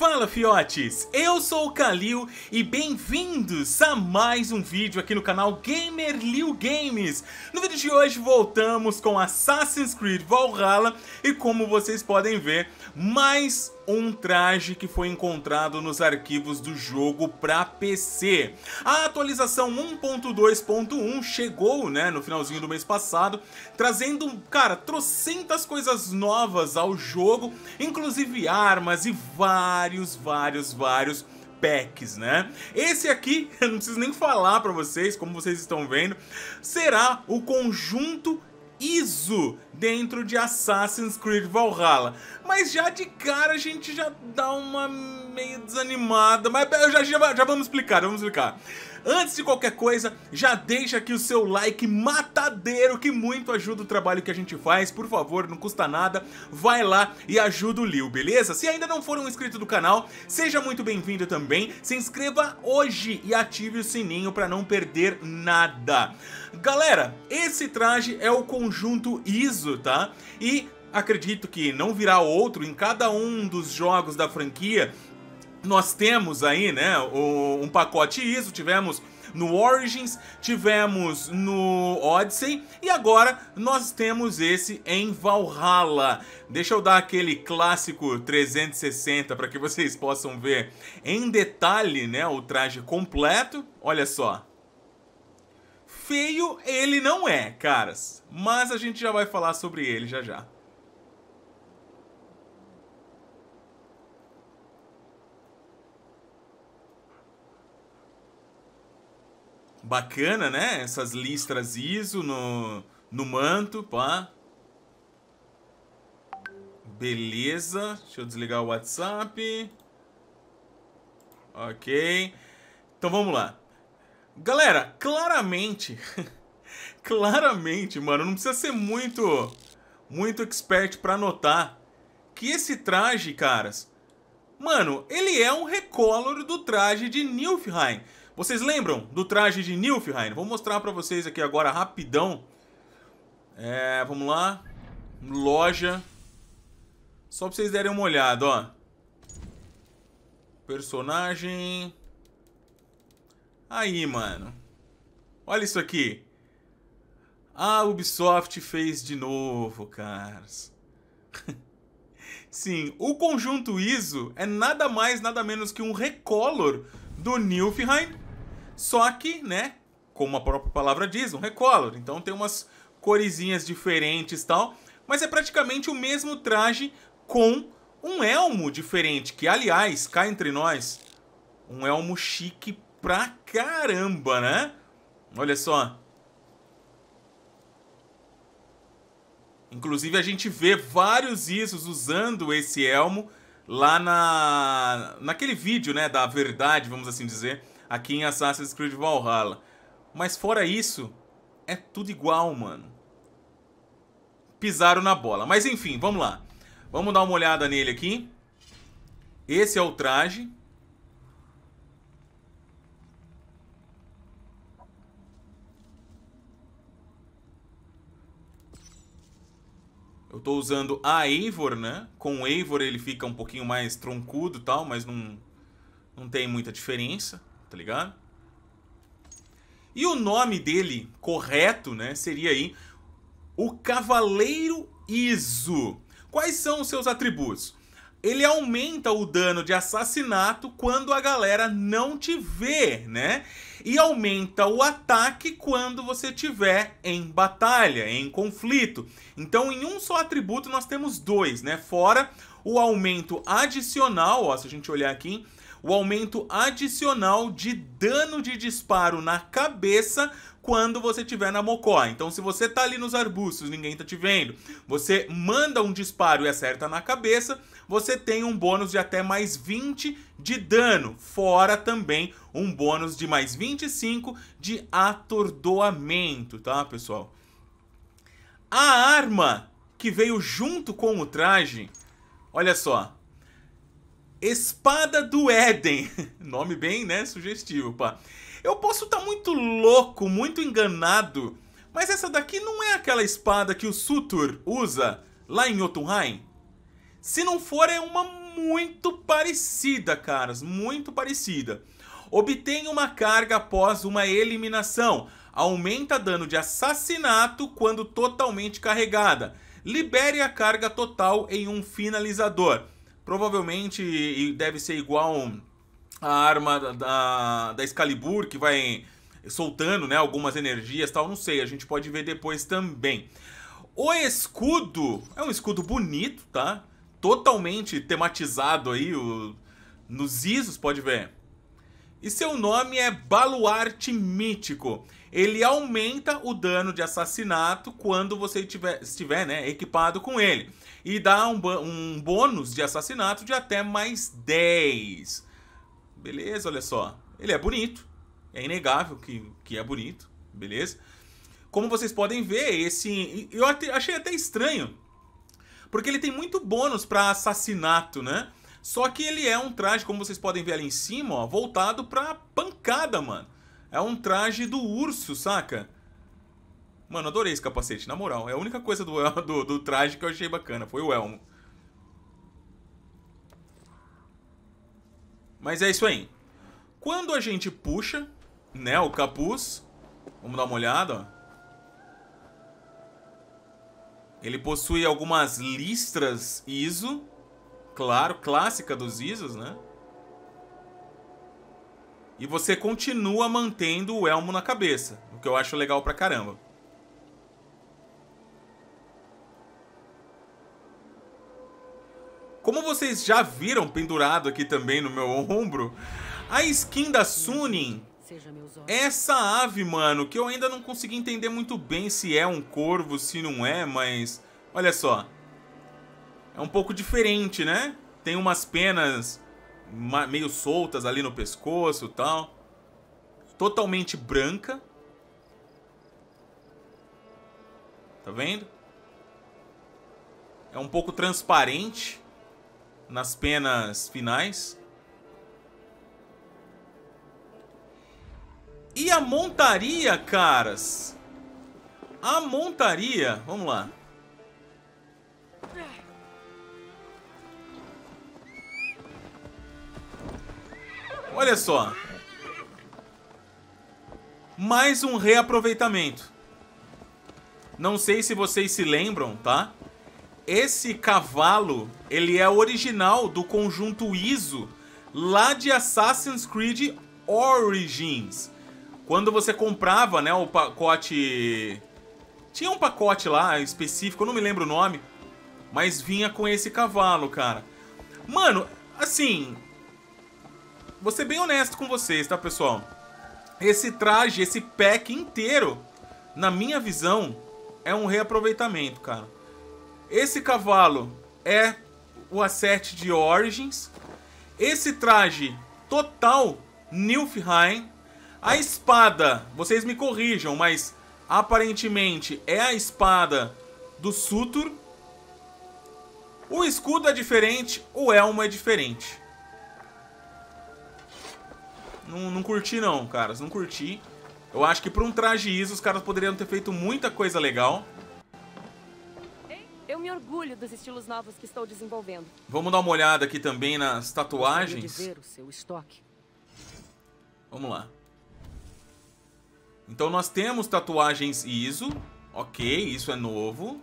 Fala fiotes, eu sou o Kalil e bem-vindos a mais um vídeo aqui no canal Gamer Liu Games. No vídeo de hoje voltamos com Assassin's Creed Valhalla e como vocês podem ver, mais um traje que foi encontrado nos arquivos do jogo para PC. A atualização 1.2.1 chegou, né, no finalzinho do mês passado, trazendo, cara, trocentas coisas novas ao jogo, inclusive armas e vários, vários, vários packs, né? Esse aqui, eu não preciso nem falar para vocês, como vocês estão vendo, será o conjunto ISO dentro de Assassin's Creed Valhalla. Mas já de cara a gente já dá uma meio desanimada, mas já, já, já vamos explicar, já vamos explicar. Antes de qualquer coisa, já deixa aqui o seu like matadeiro que muito ajuda o trabalho que a gente faz. Por favor, não custa nada, vai lá e ajuda o Liu, beleza? Se ainda não for um inscrito do canal, seja muito bem-vindo também. Se inscreva hoje e ative o sininho para não perder nada. Galera, esse traje é o conjunto ISO, tá? E acredito que não virá outro em cada um dos jogos da franquia nós temos aí, né, um pacote ISO, tivemos no Origins, tivemos no Odyssey e agora nós temos esse em Valhalla. Deixa eu dar aquele clássico 360 para que vocês possam ver em detalhe, né, o traje completo. Olha só. Feio ele não é, caras, mas a gente já vai falar sobre ele já já. Bacana, né? Essas listras ISO no, no manto, pá. Beleza. Deixa eu desligar o WhatsApp. Ok. Então vamos lá. Galera, claramente... claramente, mano, não precisa ser muito... Muito expert pra notar que esse traje, caras... Mano, ele é um recolor do traje de Nilfheim. Vocês lembram do traje de Nilfheim? Vou mostrar para vocês aqui agora rapidão. É, vamos lá. Loja. Só pra vocês derem uma olhada, ó. Personagem. Aí, mano. Olha isso aqui. A Ubisoft fez de novo, caras. Sim, o conjunto ISO é nada mais, nada menos que um recolor do Nilfheim só que, né, como a própria palavra diz, um recolor. Então tem umas coresinhas diferentes tal. Mas é praticamente o mesmo traje com um elmo diferente. Que, aliás, cá entre nós, um elmo chique pra caramba, né? Olha só. Inclusive a gente vê vários Isos usando esse elmo lá na naquele vídeo, né, da verdade, vamos assim dizer, aqui em Assassin's Creed Valhalla. Mas fora isso, é tudo igual, mano. Pisaram na bola. Mas enfim, vamos lá. Vamos dar uma olhada nele aqui. Esse é o traje. eu tô usando a Eivor, né? Com o Eivor ele fica um pouquinho mais troncudo e tal, mas não, não tem muita diferença, tá ligado? E o nome dele correto, né, seria aí o Cavaleiro Iso. Quais são os seus atributos? ele aumenta o dano de assassinato quando a galera não te vê, né? E aumenta o ataque quando você tiver em batalha, em conflito. Então, em um só atributo nós temos dois, né? Fora o aumento adicional, ó, se a gente olhar aqui, o aumento adicional de dano de disparo na cabeça quando você estiver na mocó. Então, se você tá ali nos arbustos, ninguém tá te vendo, você manda um disparo e acerta na cabeça, você tem um bônus de até mais 20 de dano, fora também um bônus de mais 25 de atordoamento, tá, pessoal? A arma que veio junto com o traje, olha só, Espada do Éden. Nome bem, né? Sugestivo, pá. Eu posso estar tá muito louco, muito enganado, mas essa daqui não é aquela espada que o Sutur usa lá em Jotunheim? Se não for, é uma muito parecida, caras, muito parecida. Obtém uma carga após uma eliminação. Aumenta dano de assassinato quando totalmente carregada. Libere a carga total em um finalizador. Provavelmente deve ser igual um a arma da, da Excalibur que vai soltando né, algumas energias tal, não sei, a gente pode ver depois também. O escudo é um escudo bonito, tá? Totalmente tematizado aí o, nos ISOs, pode ver. E seu nome é Baluarte Mítico. Ele aumenta o dano de assassinato quando você tiver, estiver né, equipado com ele. E dá um, um bônus de assassinato de até mais 10 beleza, olha só. Ele é bonito. É inegável que, que é bonito, beleza? Como vocês podem ver, esse. Eu até, achei até estranho. Porque ele tem muito bônus para assassinato, né? Só que ele é um traje, como vocês podem ver ali em cima, ó, voltado pra pancada, mano. É um traje do urso, saca? Mano, adorei esse capacete, na moral. É a única coisa do, do, do traje que eu achei bacana, foi o elmo. Mas é isso aí. Quando a gente puxa, né, o capuz, vamos dar uma olhada, ó. Ele possui algumas listras ISO, claro, clássica dos ISOs, né? E você continua mantendo o elmo na cabeça, o que eu acho legal pra caramba. Como vocês já viram pendurado aqui também no meu ombro, a skin da Sunin essa ave, mano, que eu ainda não consegui entender muito bem se é um corvo, se não é, mas... Olha só. É um pouco diferente, né? Tem umas penas meio soltas ali no pescoço e tal. Totalmente branca. Tá vendo? É um pouco transparente nas penas finais. E a montaria, caras. A montaria, vamos lá. Olha só. Mais um reaproveitamento. Não sei se vocês se lembram, tá? Esse cavalo, ele é original do conjunto ISO lá de Assassin's Creed Origins. Quando você comprava, né, o pacote... Tinha um pacote lá específico, eu não me lembro o nome, mas vinha com esse cavalo, cara. Mano, assim... Vou ser bem honesto com vocês, tá, pessoal? Esse traje, esse pack inteiro, na minha visão, é um reaproveitamento, cara. Esse cavalo é o a de Origins. Esse traje total Nilfheim. A espada, vocês me corrijam, mas aparentemente é a espada do Sutur. O escudo é diferente, o elmo é diferente. Não, não curti não, caras, não curti. Eu acho que para um traje isso os caras poderiam ter feito muita coisa legal me orgulho dos estilos novos que estou desenvolvendo. Vamos dar uma olhada aqui também nas tatuagens. ver o seu estoque. Vamos lá. Então nós temos tatuagens ISO. Ok, isso é novo.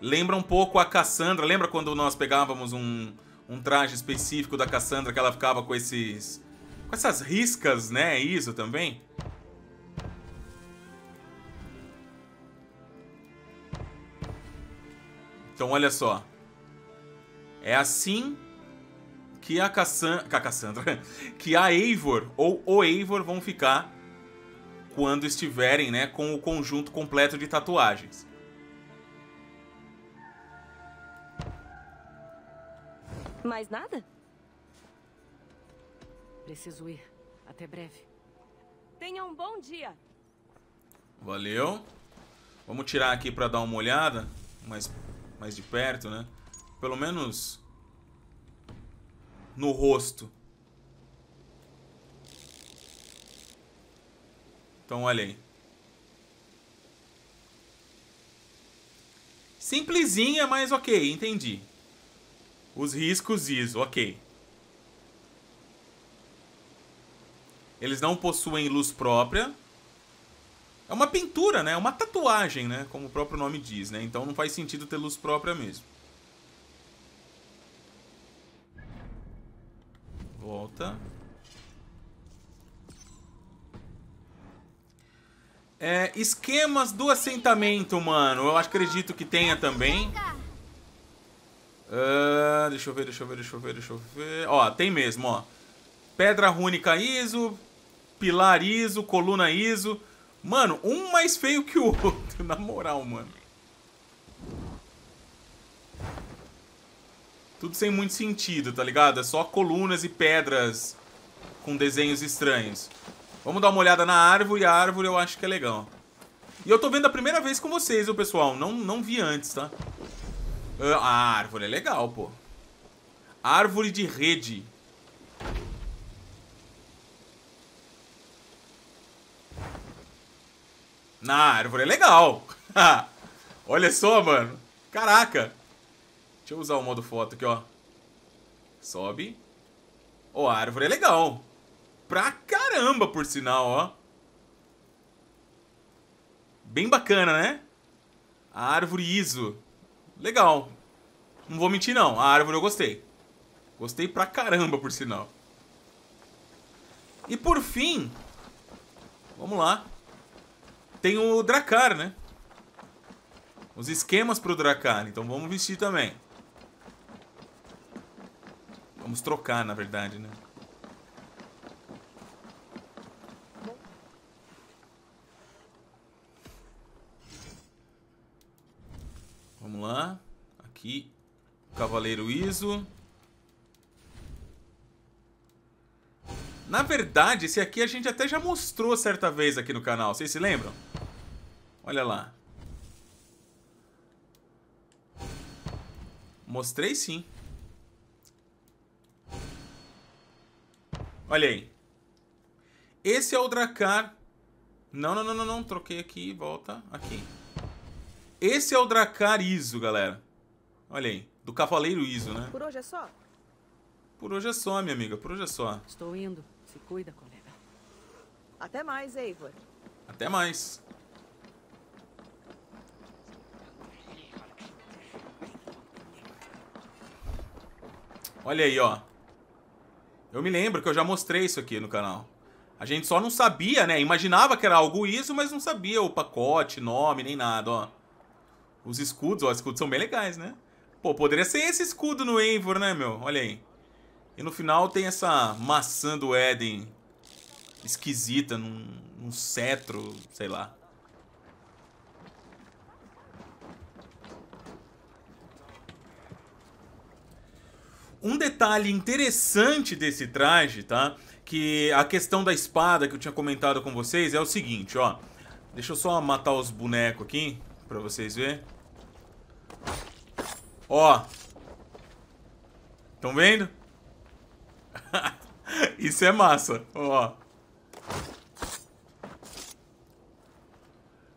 Lembra um pouco a Cassandra. Lembra quando nós pegávamos um, um traje específico da Cassandra que ela ficava com esses... Com essas riscas, né? ISO também. Então, olha só. É assim que a, Cassan que a Cassandra, que a Eivor ou o Eivor vão ficar quando estiverem né, com o conjunto completo de tatuagens. Mais nada? Preciso ir. Até breve. Tenha um bom dia. Valeu. Vamos tirar aqui para dar uma olhada, mas mais de perto, né? Pelo menos no rosto. Então, olha aí. Simplesinha, mas ok, entendi. Os riscos, isso, ok. Eles não possuem luz própria. É uma pintura, né? É uma tatuagem, né? Como o próprio nome diz, né? Então não faz sentido ter luz própria mesmo. Volta. É, esquemas do assentamento, mano. Eu acredito que tenha também. Uh, deixa eu ver, deixa eu ver, deixa eu ver, deixa eu ver. Ó, tem mesmo, ó. Pedra rúnica ISO, pilar ISO, coluna ISO. Mano, um mais feio que o outro, na moral, mano. Tudo sem muito sentido, tá ligado? É só colunas e pedras com desenhos estranhos. Vamos dar uma olhada na árvore, a árvore eu acho que é legal. E eu tô vendo a primeira vez com vocês, o pessoal? Não, não vi antes, tá? Ah, a árvore é legal, pô. Árvore de rede. Na árvore é legal. Olha só, mano. Caraca. Deixa eu usar o modo foto aqui, ó. Sobe. Ó, oh, a árvore é legal. Pra caramba, por sinal, ó. Bem bacana, né? A árvore ISO. Legal. Não vou mentir, não. A árvore eu gostei. Gostei pra caramba, por sinal. E por fim... Vamos lá. Tem o Dracar, né? Os esquemas pro Dracar, então vamos vestir também. Vamos trocar, na verdade, né? Vamos lá. Aqui, Cavaleiro Iso. Na verdade, esse aqui a gente até já mostrou certa vez aqui no canal, vocês se lembram? Olha lá. Mostrei sim. Olha aí. Esse é o Dracar. Não, não, não, não, não. Troquei aqui e volta aqui. Esse é o Dracar ISO, galera. Olha aí. Do Cavaleiro ISO, né? Por hoje é só? Por hoje é só, minha amiga. Por hoje é só. Estou indo. Se cuida, colega. Até mais, Eivor. Até mais. Olha aí, ó. Eu me lembro que eu já mostrei isso aqui no canal. A gente só não sabia, né? Imaginava que era algo isso, mas não sabia o pacote, nome, nem nada, ó. Os escudos, ó, os escudos são bem legais, né? Pô, poderia ser esse escudo no Eivor, né, meu? Olha aí. E no final tem essa maçã do Éden esquisita num, num cetro, sei lá. Um detalhe interessante desse traje, tá? Que a questão da espada que eu tinha comentado com vocês é o seguinte, ó. Deixa eu só matar os bonecos aqui pra vocês verem. Ó. Estão vendo? Isso é massa, ó.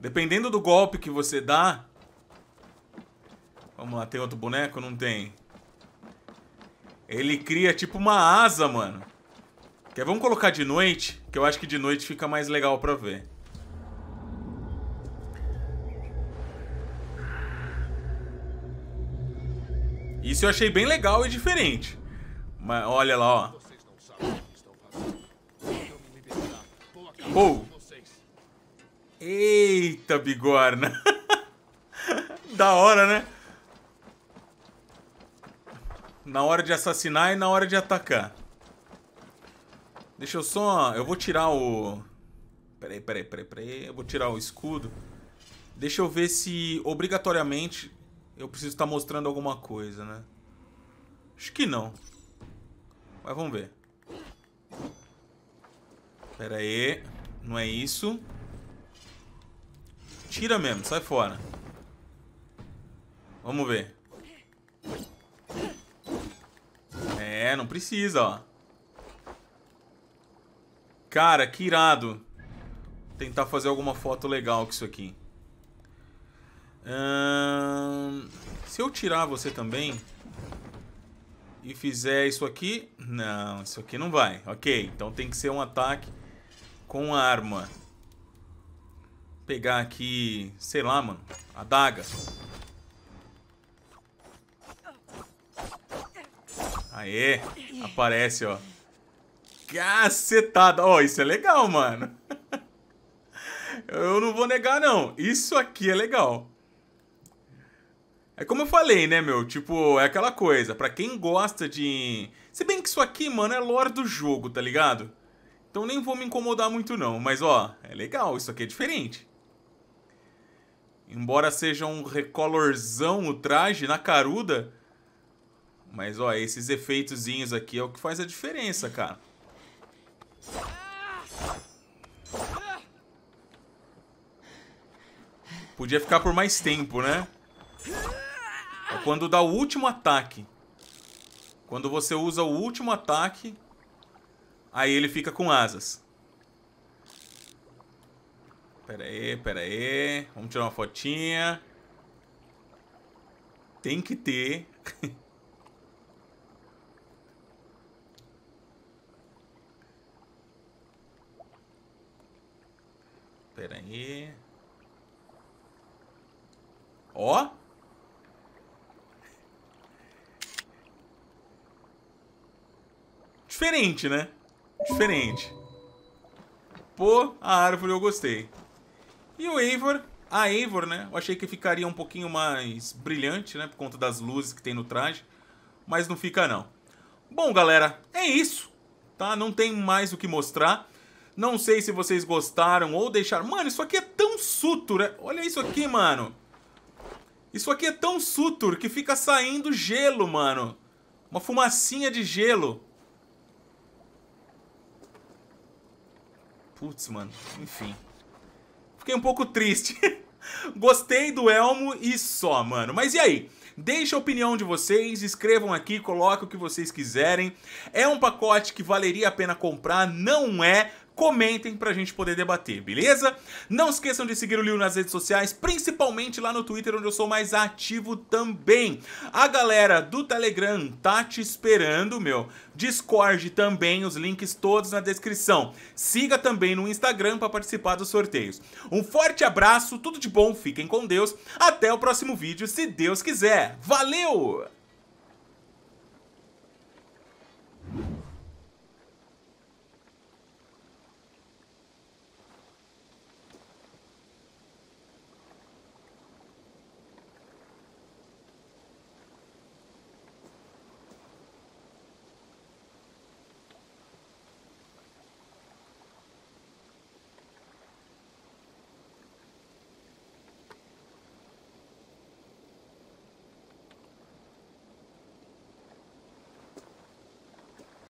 Dependendo do golpe que você dá... Vamos lá, tem outro boneco? Não tem. Ele cria tipo uma asa, mano. Quer, é, vamos colocar de noite? Que eu acho que de noite fica mais legal pra ver. Isso eu achei bem legal e diferente. Mas olha lá, ó. Pou! Eita, bigorna! da hora, né? Na hora de assassinar e na hora de atacar. Deixa eu só... Eu vou tirar o... Peraí, peraí, peraí, peraí. Eu vou tirar o escudo. Deixa eu ver se, obrigatoriamente, eu preciso estar tá mostrando alguma coisa, né? Acho que não. Mas vamos ver. Pera aí. Não é isso. Tira mesmo, sai fora. Vamos ver. É, não precisa, ó. Cara, que irado. Tentar fazer alguma foto legal com isso aqui. Hum, se eu tirar você também e fizer isso aqui... Não, isso aqui não vai. Ok, então tem que ser um ataque com arma. Pegar aqui, sei lá, mano, daga. Aê, aparece, ó. Cacetada. Ó, isso é legal, mano. eu não vou negar, não. Isso aqui é legal. É como eu falei, né, meu? Tipo, é aquela coisa. Pra quem gosta de... Se bem que isso aqui, mano, é lore do jogo, tá ligado? Então nem vou me incomodar muito, não. Mas, ó, é legal. Isso aqui é diferente. Embora seja um recolorzão o traje, na caruda... Mas, ó, esses efeitozinhos aqui é o que faz a diferença, cara. Podia ficar por mais tempo, né? É quando dá o último ataque. Quando você usa o último ataque, aí ele fica com asas. Pera aí, pera aí. Vamos tirar uma fotinha. Tem que ter Pera aí. Ó. Diferente, né? Diferente. Pô, a árvore eu gostei. E o Eivor, a Eivor, né? Eu achei que ficaria um pouquinho mais brilhante, né? Por conta das luzes que tem no traje. Mas não fica, não. Bom, galera, é isso. Tá? Não tem mais o que mostrar. Não sei se vocês gostaram ou deixaram. Mano, isso aqui é tão sutur, é- Olha isso aqui, mano. Isso aqui é tão sutur que fica saindo gelo, mano. Uma fumacinha de gelo. Putz, mano. Enfim. Fiquei um pouco triste. Gostei do elmo e só, mano. Mas e aí? Deixe a opinião de vocês, escrevam aqui, coloquem o que vocês quiserem. É um pacote que valeria a pena comprar? Não é? comentem pra gente poder debater, beleza? Não esqueçam de seguir o Liu nas redes sociais, principalmente lá no Twitter, onde eu sou mais ativo também. A galera do Telegram tá te esperando, meu. Discord também, os links todos na descrição. Siga também no Instagram para participar dos sorteios. Um forte abraço, tudo de bom, fiquem com Deus. Até o próximo vídeo, se Deus quiser. Valeu!